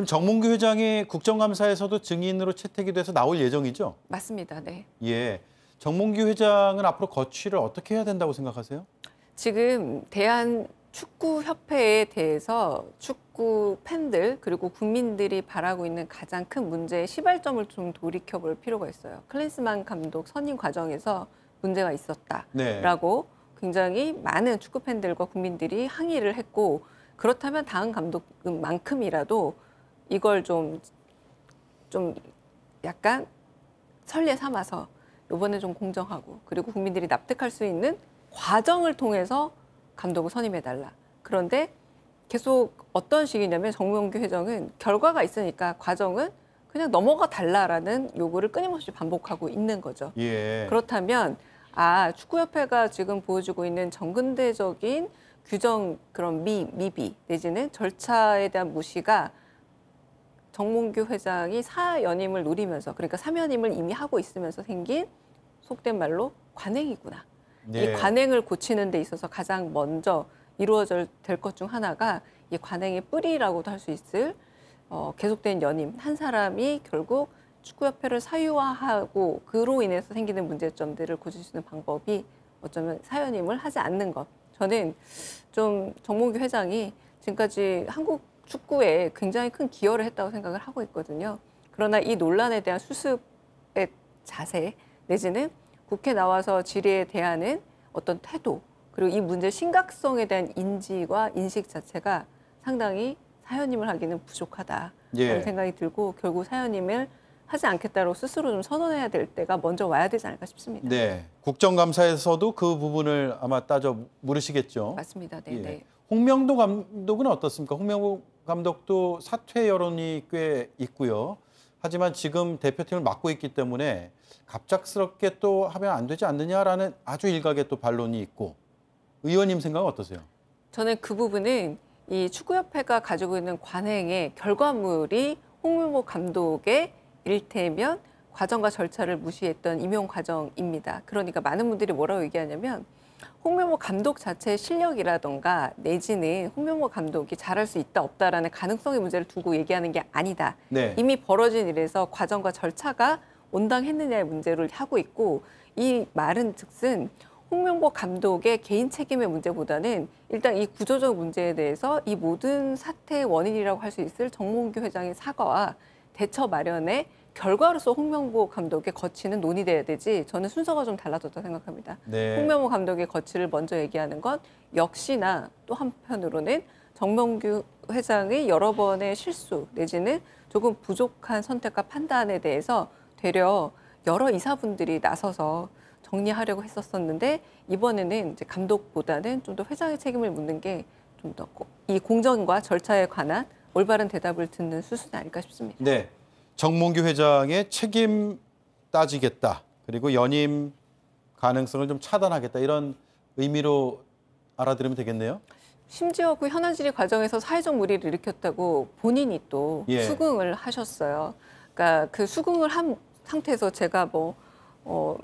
지금 정몽규 회장이 국정감사에서도 증인으로 채택이 돼서 나올 예정이죠? 맞습니다. 네. 예. 정몽규 회장은 앞으로 거취를 어떻게 해야 된다고 생각하세요? 지금 대한 축구협회에 대해서 축구 팬들 그리고 국민들이 바라고 있는 가장 큰 문제의 시발점을 좀 돌이켜볼 필요가 있어요. 클린스만 감독 선임 과정에서 문제가 있었다라고 네. 굉장히 많은 축구 팬들과 국민들이 항의를 했고 그렇다면 다음 감독만큼이라도 이걸 좀, 좀 약간 설례 삼아서 이번에 좀 공정하고 그리고 국민들이 납득할 수 있는 과정을 통해서 감독을 선임해달라. 그런데 계속 어떤 식이냐면 정명규 회장은 결과가 있으니까 과정은 그냥 넘어가 달라라는 요구를 끊임없이 반복하고 있는 거죠. 예. 그렇다면 아 축구협회가 지금 보여주고 있는 정근대적인 규정 그런 미 미비 내지는 절차에 대한 무시가 정몽규 회장이 사연임을 누리면서 그러니까 사연임을 이미 하고 있으면서 생긴 속된 말로 관행이구나. 네. 이 관행을 고치는 데 있어서 가장 먼저 이루어질 될것 중 하나가 이 관행의 뿌리라고도 할 수 있을 어, 계속된 연임 한 사람이 결국 축구협회를 사유화하고 그로 인해서 생기는 문제점들을 고칠 수 있는 방법이 어쩌면 사연임을 하지 않는 것. 저는 좀 정몽규 회장이 지금까지 한국 축구에 굉장히 큰 기여를 했다고 생각을 하고 있거든요. 그러나 이 논란에 대한 수습의 자세 내지는 국회 나와서 질의에 대하는 어떤 태도 그리고 이 문제 심각성에 대한 인지와 인식 자체가 상당히 사연임을 하기는 부족하다 예. 그런 생각이 들고 결국 사연임을 하지 않겠다고 스스로 좀 선언해야 될 때가 먼저 와야 되지 않을까 싶습니다. 네, 국정감사에서도 그 부분을 아마 따져 물으시겠죠. 맞습니다. 네, 예. 네. 홍명도 감독은 어떻습니까? 홍명도 감독도 사퇴 여론이 꽤 있고요. 하지만 지금 대표팀을 맡고 있기 때문에 갑작스럽게 또 하면 안 되지 않느냐라는 아주 일각의 또 반론이 있고 의원님 생각은 어떠세요? 저는 그 부분은 이 축구협회가 가지고 있는 관행의 결과물이 홍명보 감독의 일테면 과정과 절차를 무시했던 임용 과정입니다. 그러니까 많은 분들이 뭐라고 얘기하냐면 홍명호 감독 자체의 실력이라던가 내지는 홍명호 감독이 잘할 수 있다 없다라는 가능성의 문제를 두고 얘기하는 게 아니다. 네. 이미 벌어진 일에서 과정과 절차가 온당했느냐의 문제를 하고 있고 이 말은 즉슨 홍명보 감독의 개인 책임의 문제보다는 일단 이 구조적 문제에 대해서 이 모든 사태의 원인이라고 할 수 있을 정몽규 회장의 사과와 대처 마련에 결과로서 홍명보 감독의 거치는 논의돼야 되지 저는 순서가 좀 달라졌다 고 생각합니다. 네. 홍명보 감독의 거치를 먼저 얘기하는 건 역시나 또 한편으로는 정명규 회장의 여러 번의 실수 내지는 조금 부족한 선택과 판단에 대해서 되려 여러 이사분들이 나서서 정리하려고 했었었는데 이번에는 이제 감독보다는 좀 더 회장의 책임을 묻는 게 좀 더 이 공정과 절차에 관한 올바른 대답을 듣는 수순이 아닐까 싶습니다. 네, 정몽규 회장의 책임 따지겠다. 그리고 연임 가능성을 좀 차단하겠다. 이런 의미로 알아들으면 되겠네요. 심지어 그 현안질의 과정에서 사회적 물의를 일으켰다고 본인이 또 예. 수긍을 하셨어요. 그러니까 그 수긍을 한 상태에서 제가 뭐 어,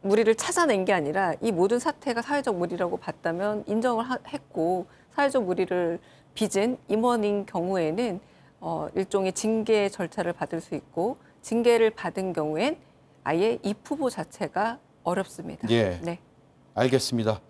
무리를 찾아낸 게 아니라 이 모든 사태가 사회적 무리라고 봤다면 인정을 하, 했고 사회적 무리를 빚은 임원인 경우에는 어, 일종의 징계 절차를 받을 수 있고 징계를 받은 경우엔 아예 입후보 자체가 어렵습니다. 예. 네. 알겠습니다.